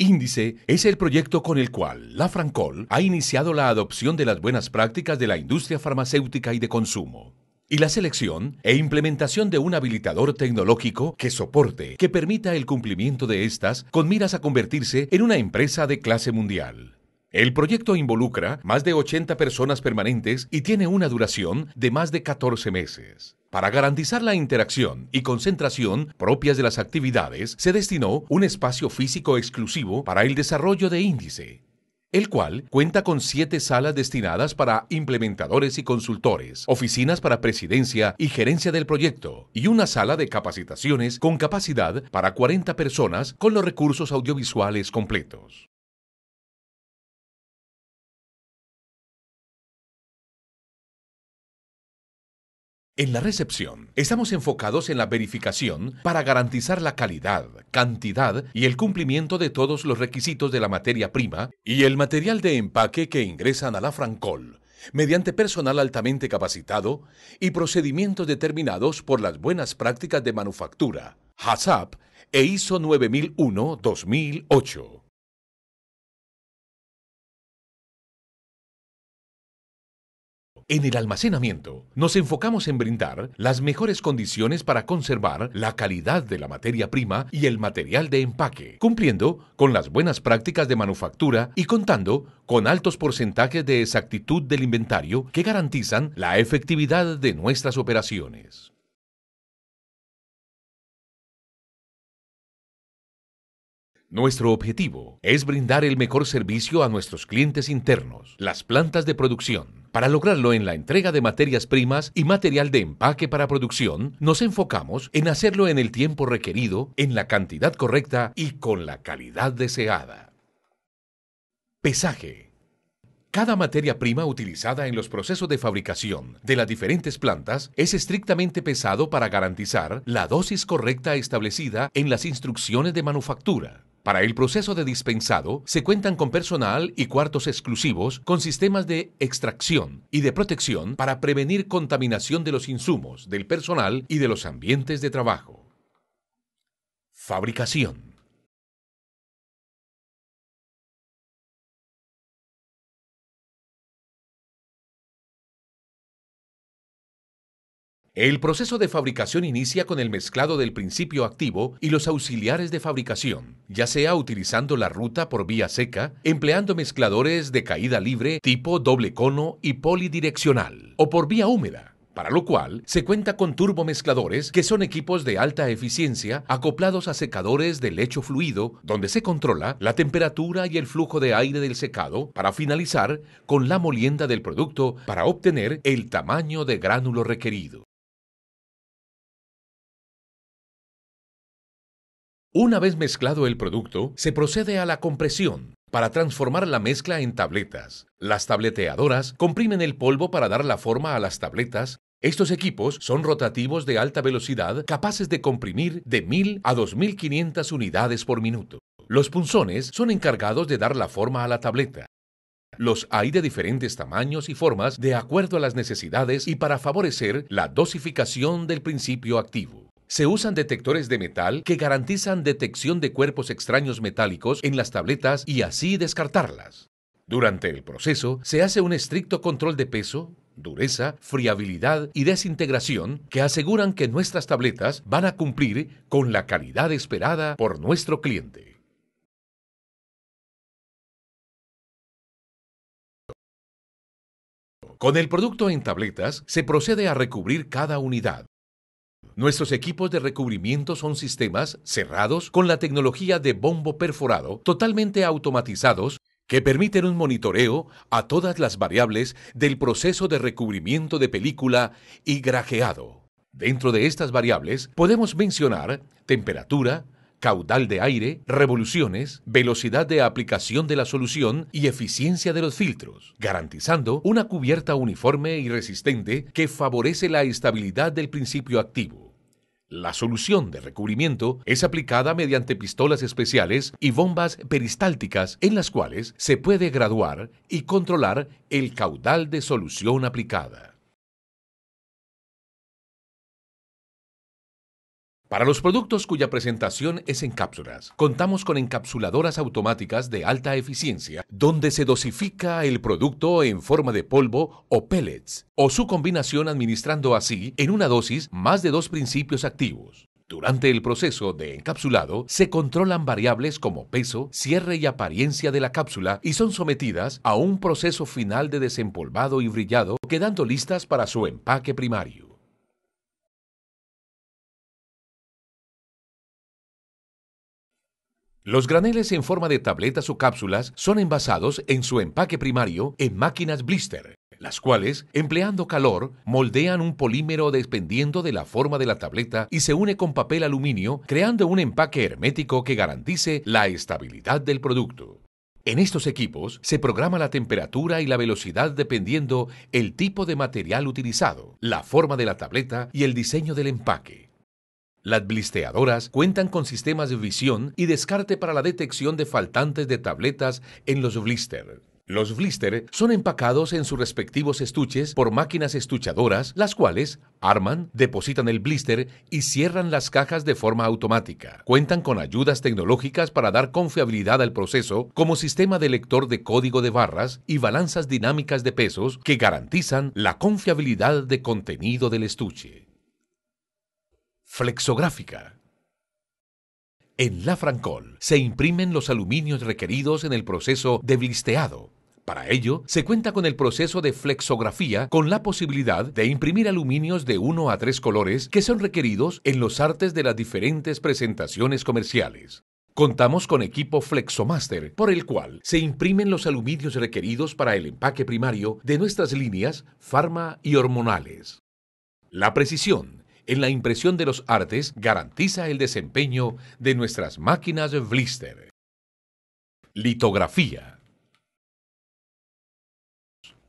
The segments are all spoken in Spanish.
Índice es el proyecto con el cual la Francol ha iniciado la adopción de las buenas prácticas de la industria farmacéutica y de consumo. Y la selección e implementación de un habilitador tecnológico que soporte, que permita el cumplimiento de estas con miras a convertirse en una empresa de clase mundial. El proyecto involucra más de 80 personas permanentes y tiene una duración de más de 14 meses. Para garantizar la interacción y concentración propias de las actividades, se destinó un espacio físico exclusivo para el desarrollo de índice, el cual cuenta con siete salas destinadas para implementadores y consultores, oficinas para presidencia y gerencia del proyecto, y una sala de capacitaciones con capacidad para 40 personas con los recursos audiovisuales completos. En la recepción, estamos enfocados en la verificación para garantizar la calidad, cantidad y el cumplimiento de todos los requisitos de la materia prima y el material de empaque que ingresan a la Francol, mediante personal altamente capacitado y procedimientos determinados por las buenas prácticas de manufactura, HACCP e ISO 9001-2008. En el almacenamiento, nos enfocamos en brindar las mejores condiciones para conservar la calidad de la materia prima y el material de empaque, cumpliendo con las buenas prácticas de manufactura y contando con altos porcentajes de exactitud del inventario que garantizan la efectividad de nuestras operaciones. Nuestro objetivo es brindar el mejor servicio a nuestros clientes internos, las plantas de producción. Para lograrlo en la entrega de materias primas y material de empaque para producción, nos enfocamos en hacerlo en el tiempo requerido, en la cantidad correcta y con la calidad deseada. Pesaje. Cada materia prima utilizada en los procesos de fabricación de las diferentes plantas es estrictamente pesado para garantizar la dosis correcta establecida en las instrucciones de manufactura. Para el proceso de dispensado se cuentan con personal y cuartos exclusivos con sistemas de extracción y de protección para prevenir contaminación de los insumos, del personal y de los ambientes de trabajo. Fabricación. El proceso de fabricación inicia con el mezclado del principio activo y los auxiliares de fabricación, ya sea utilizando la ruta por vía seca, empleando mezcladores de caída libre tipo doble cono y polidireccional, o por vía húmeda, para lo cual se cuenta con turbomezcladores, que son equipos de alta eficiencia acoplados a secadores de lecho fluido, donde se controla la temperatura y el flujo de aire del secado, para finalizar con la molienda del producto para obtener el tamaño de gránulo requerido. Una vez mezclado el producto, se procede a la compresión para transformar la mezcla en tabletas. Las tableteadoras comprimen el polvo para dar la forma a las tabletas. Estos equipos son rotativos de alta velocidad capaces de comprimir de 1000 a 2500 unidades por minuto. Los punzones son encargados de dar la forma a la tableta. Los hay de diferentes tamaños y formas de acuerdo a las necesidades y para favorecer la dosificación del principio activo. Se usan detectores de metal que garantizan detección de cuerpos extraños metálicos en las tabletas y así descartarlas. Durante el proceso se hace un estricto control de peso, dureza, friabilidad y desintegración que aseguran que nuestras tabletas van a cumplir con la calidad esperada por nuestro cliente. Con el producto en tabletas se procede a recubrir cada unidad, Nuestros equipos de recubrimiento son sistemas cerrados con la tecnología de bombo perforado totalmente automatizados que permiten un monitoreo a todas las variables del proceso de recubrimiento de película y grajeado. Dentro de estas variables podemos mencionar temperatura, caudal de aire, revoluciones, velocidad de aplicación de la solución y eficiencia de los filtros, garantizando una cubierta uniforme y resistente que favorece la estabilidad del principio activo. La solución de recubrimiento es aplicada mediante pistolas especiales y bombas peristálticas en las cuales se puede graduar y controlar el caudal de solución aplicada. Para los productos cuya presentación es en cápsulas, contamos con encapsuladoras automáticas de alta eficiencia, donde se dosifica el producto en forma de polvo o pellets, o su combinación administrando así, en una dosis, más de dos principios activos. Durante el proceso de encapsulado, se controlan variables como peso, cierre y apariencia de la cápsula y son sometidas a un proceso final de desempolvado y brillado, quedando listas para su empaque primario. Los graneles en forma de tabletas o cápsulas son envasados en su empaque primario en máquinas blister, las cuales, empleando calor, moldean un polímero dependiendo de la forma de la tableta y se une con papel aluminio, creando un empaque hermético que garantice la estabilidad del producto. En estos equipos se programa la temperatura y la velocidad dependiendo el tipo de material utilizado, la forma de la tableta y el diseño del empaque. Las blisteadoras cuentan con sistemas de visión y descarte para la detección de faltantes de tabletas en los blister. Los blister son empacados en sus respectivos estuches por máquinas estuchadoras, las cuales arman, depositan el blister y cierran las cajas de forma automática. Cuentan con ayudas tecnológicas para dar confiabilidad al proceso, como sistema de lector de código de barras y balanzas dinámicas de pesos que garantizan la confiabilidad de contenido del estuche flexográfica. En la Francol se imprimen los aluminios requeridos en el proceso de blisteado. Para ello, se cuenta con el proceso de flexografía con la posibilidad de imprimir aluminios de uno a tres colores que son requeridos en los artes de las diferentes presentaciones comerciales. Contamos con equipo Flexomaster, por el cual se imprimen los aluminios requeridos para el empaque primario de nuestras líneas farma y hormonales. La precisión en la impresión de los artes garantiza el desempeño de nuestras máquinas blister. Litografía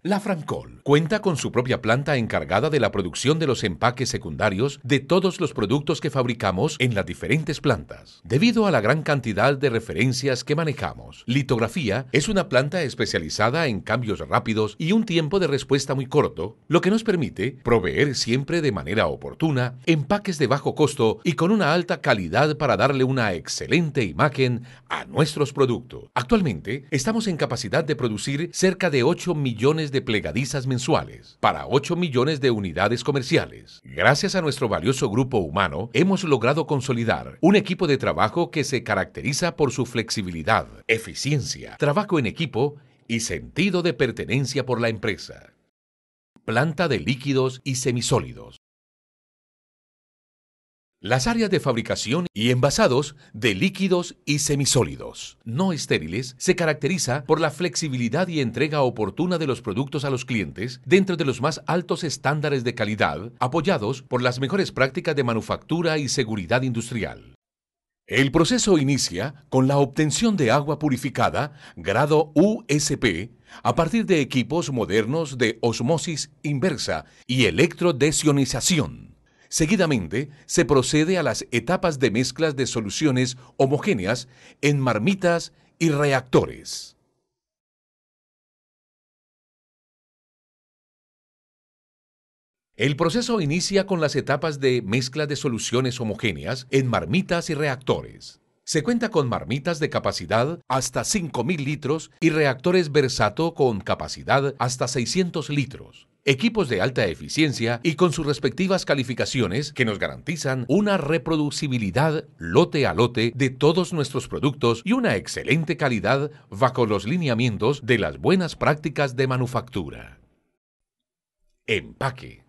la Francol cuenta con su propia planta encargada de la producción de los empaques secundarios de todos los productos que fabricamos en las diferentes plantas. Debido a la gran cantidad de referencias que manejamos, litografía es una planta especializada en cambios rápidos y un tiempo de respuesta muy corto, lo que nos permite proveer siempre de manera oportuna empaques de bajo costo y con una alta calidad para darle una excelente imagen a nuestros productos. Actualmente estamos en capacidad de producir cerca de 8 millones de de plegadizas mensuales para 8 millones de unidades comerciales. Gracias a nuestro valioso grupo humano, hemos logrado consolidar un equipo de trabajo que se caracteriza por su flexibilidad, eficiencia, trabajo en equipo y sentido de pertenencia por la empresa. Planta de líquidos y semisólidos. Las áreas de fabricación y envasados de líquidos y semisólidos no estériles se caracteriza por la flexibilidad y entrega oportuna de los productos a los clientes dentro de los más altos estándares de calidad, apoyados por las mejores prácticas de manufactura y seguridad industrial. El proceso inicia con la obtención de agua purificada grado USP a partir de equipos modernos de osmosis inversa y electrodesionización Seguidamente, se procede a las etapas de mezclas de soluciones homogéneas en marmitas y reactores. El proceso inicia con las etapas de mezcla de soluciones homogéneas en marmitas y reactores. Se cuenta con marmitas de capacidad hasta 5.000 litros y reactores versato con capacidad hasta 600 litros equipos de alta eficiencia y con sus respectivas calificaciones que nos garantizan una reproducibilidad lote a lote de todos nuestros productos y una excelente calidad bajo los lineamientos de las buenas prácticas de manufactura. Empaque.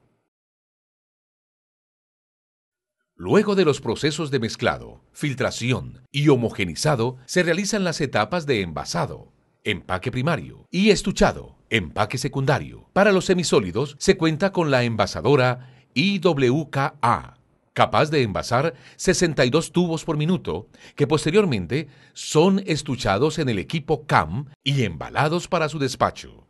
Luego de los procesos de mezclado, filtración y homogenizado, se realizan las etapas de envasado, empaque primario y estuchado, empaque secundario. Para los semisólidos se cuenta con la envasadora IWKA, capaz de envasar 62 tubos por minuto, que posteriormente son estuchados en el equipo CAM y embalados para su despacho.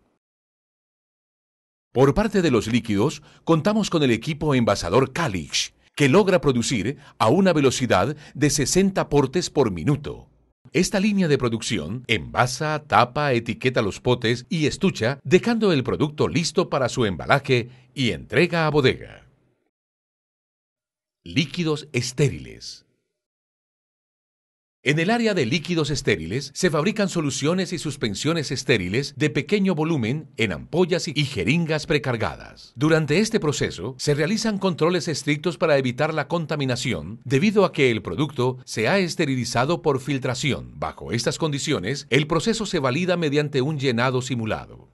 Por parte de los líquidos, contamos con el equipo envasador Calix, que logra producir a una velocidad de 60 portes por minuto esta línea de producción envasa, tapa, etiqueta los potes y estucha, dejando el producto listo para su embalaje y entrega a bodega. Líquidos estériles. En el área de líquidos estériles se fabrican soluciones y suspensiones estériles de pequeño volumen en ampollas y jeringas precargadas. Durante este proceso se realizan controles estrictos para evitar la contaminación debido a que el producto se ha esterilizado por filtración. Bajo estas condiciones, el proceso se valida mediante un llenado simulado.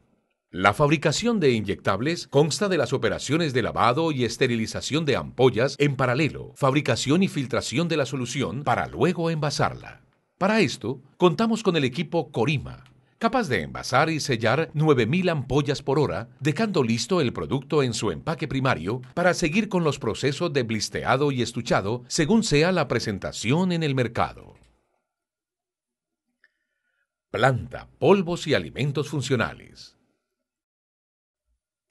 La fabricación de inyectables consta de las operaciones de lavado y esterilización de ampollas en paralelo, fabricación y filtración de la solución para luego envasarla. Para esto, contamos con el equipo Corima, capaz de envasar y sellar 9.000 ampollas por hora, dejando listo el producto en su empaque primario para seguir con los procesos de blisteado y estuchado según sea la presentación en el mercado. Planta, polvos y alimentos funcionales.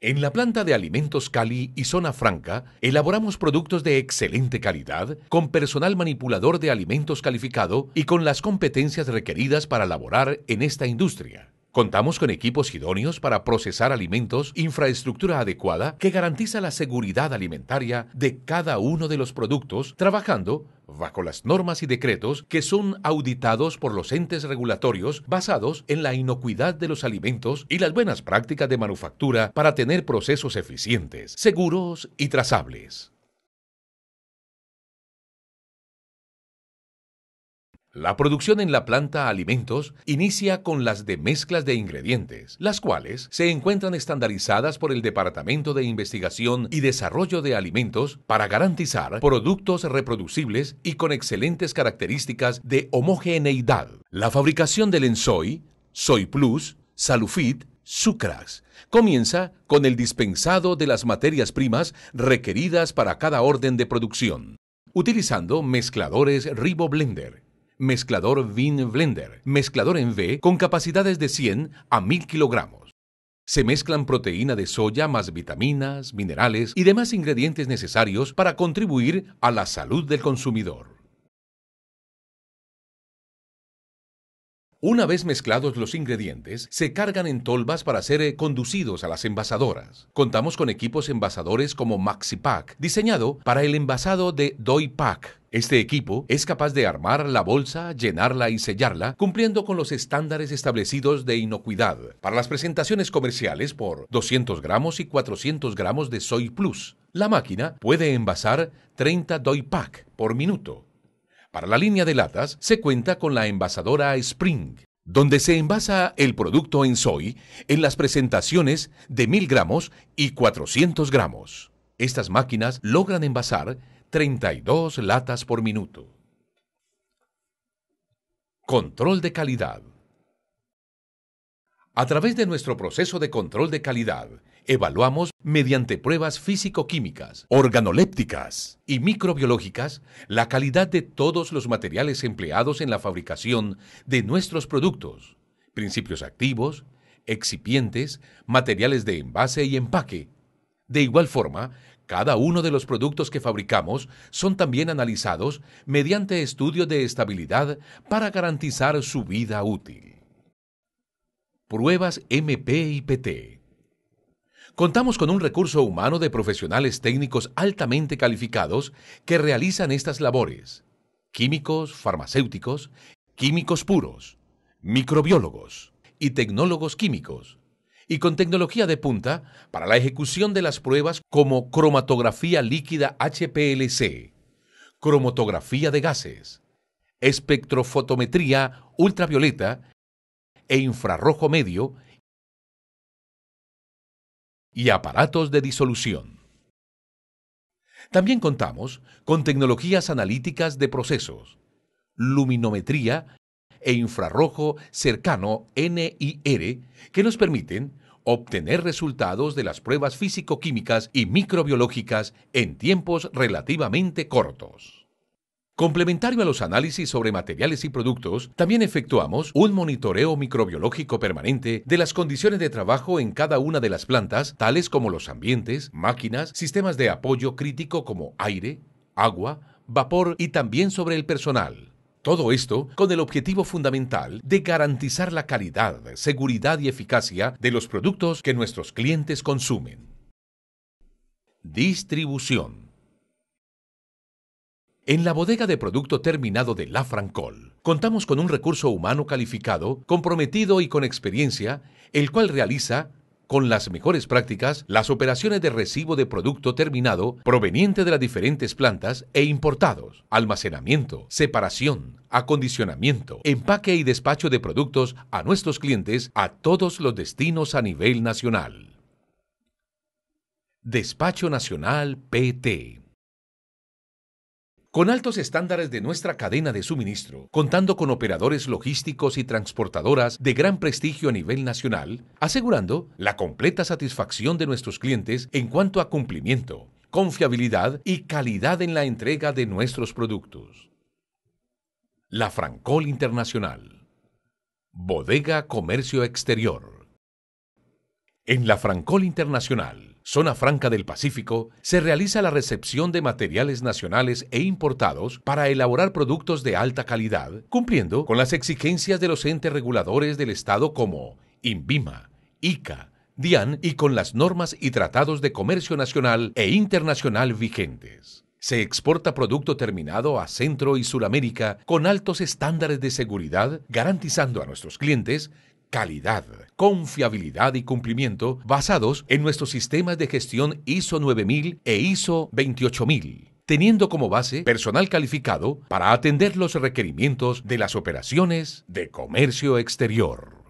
En la planta de alimentos Cali y Zona Franca elaboramos productos de excelente calidad con personal manipulador de alimentos calificado y con las competencias requeridas para laborar en esta industria. Contamos con equipos idóneos para procesar alimentos, infraestructura adecuada que garantiza la seguridad alimentaria de cada uno de los productos, trabajando bajo las normas y decretos que son auditados por los entes regulatorios basados en la inocuidad de los alimentos y las buenas prácticas de manufactura para tener procesos eficientes, seguros y trazables. La producción en la planta alimentos inicia con las de mezclas de ingredientes, las cuales se encuentran estandarizadas por el Departamento de Investigación y Desarrollo de Alimentos para garantizar productos reproducibles y con excelentes características de homogeneidad. La fabricación del Ensoy, Soy Plus, Salufit, Sucras. Comienza con el dispensado de las materias primas requeridas para cada orden de producción, utilizando mezcladores Ribo Blender mezclador Vin Blender, mezclador en V con capacidades de 100 a 1000 kilogramos. Se mezclan proteína de soya más vitaminas, minerales y demás ingredientes necesarios para contribuir a la salud del consumidor. Una vez mezclados los ingredientes, se cargan en tolvas para ser eh, conducidos a las envasadoras. Contamos con equipos envasadores como MaxiPack, diseñado para el envasado de DoiPack, este equipo es capaz de armar la bolsa, llenarla y sellarla, cumpliendo con los estándares establecidos de inocuidad. Para las presentaciones comerciales por 200 gramos y 400 gramos de Soy Plus, la máquina puede envasar 30 Doi Pack por minuto. Para la línea de latas se cuenta con la envasadora Spring, donde se envasa el producto en soy en las presentaciones de 1000 gramos y 400 gramos. Estas máquinas logran envasar 32 latas por minuto. Control de calidad. A través de nuestro proceso de control de calidad, evaluamos mediante pruebas físico-químicas, organolépticas y microbiológicas la calidad de todos los materiales empleados en la fabricación de nuestros productos, principios activos, excipientes, materiales de envase y empaque. De igual forma, cada uno de los productos que fabricamos son también analizados mediante estudio de estabilidad para garantizar su vida útil. Pruebas MP y PT. Contamos con un recurso humano de profesionales técnicos altamente calificados que realizan estas labores. Químicos, farmacéuticos, químicos puros, microbiólogos y tecnólogos químicos y con tecnología de punta para la ejecución de las pruebas como cromatografía líquida HPLC, cromatografía de gases, espectrofotometría ultravioleta e infrarrojo medio y aparatos de disolución. También contamos con tecnologías analíticas de procesos, luminometría e infrarrojo cercano NIR que nos permiten obtener resultados de las pruebas físico-químicas y microbiológicas en tiempos relativamente cortos. Complementario a los análisis sobre materiales y productos, también efectuamos un monitoreo microbiológico permanente de las condiciones de trabajo en cada una de las plantas, tales como los ambientes, máquinas, sistemas de apoyo crítico como aire, agua, vapor y también sobre el personal. Todo esto con el objetivo fundamental de garantizar la calidad, seguridad y eficacia de los productos que nuestros clientes consumen. Distribución. En la bodega de producto terminado de La Francol, contamos con un recurso humano calificado, comprometido y con experiencia, el cual realiza con las mejores prácticas las operaciones de recibo de producto terminado proveniente de las diferentes plantas e importados, almacenamiento, separación, acondicionamiento, empaque y despacho de productos a nuestros clientes a todos los destinos a nivel nacional. Despacho Nacional PT con altos estándares de nuestra cadena de suministro, contando con operadores logísticos y transportadoras de gran prestigio a nivel nacional, asegurando la completa satisfacción de nuestros clientes en cuanto a cumplimiento, confiabilidad y calidad en la entrega de nuestros productos. La Francol Internacional. Bodega Comercio Exterior. En la Francol Internacional zona franca del Pacífico, se realiza la recepción de materiales nacionales e importados para elaborar productos de alta calidad, cumpliendo con las exigencias de los entes reguladores del Estado como INVIMA, ICA, DIAN y con las normas y tratados de comercio nacional e internacional vigentes. Se exporta producto terminado a Centro y Sudamérica con altos estándares de seguridad, garantizando a nuestros clientes calidad, confiabilidad y cumplimiento basados en nuestros sistemas de gestión ISO 9000 e ISO 28000 teniendo como base personal calificado para atender los requerimientos de las operaciones de comercio exterior.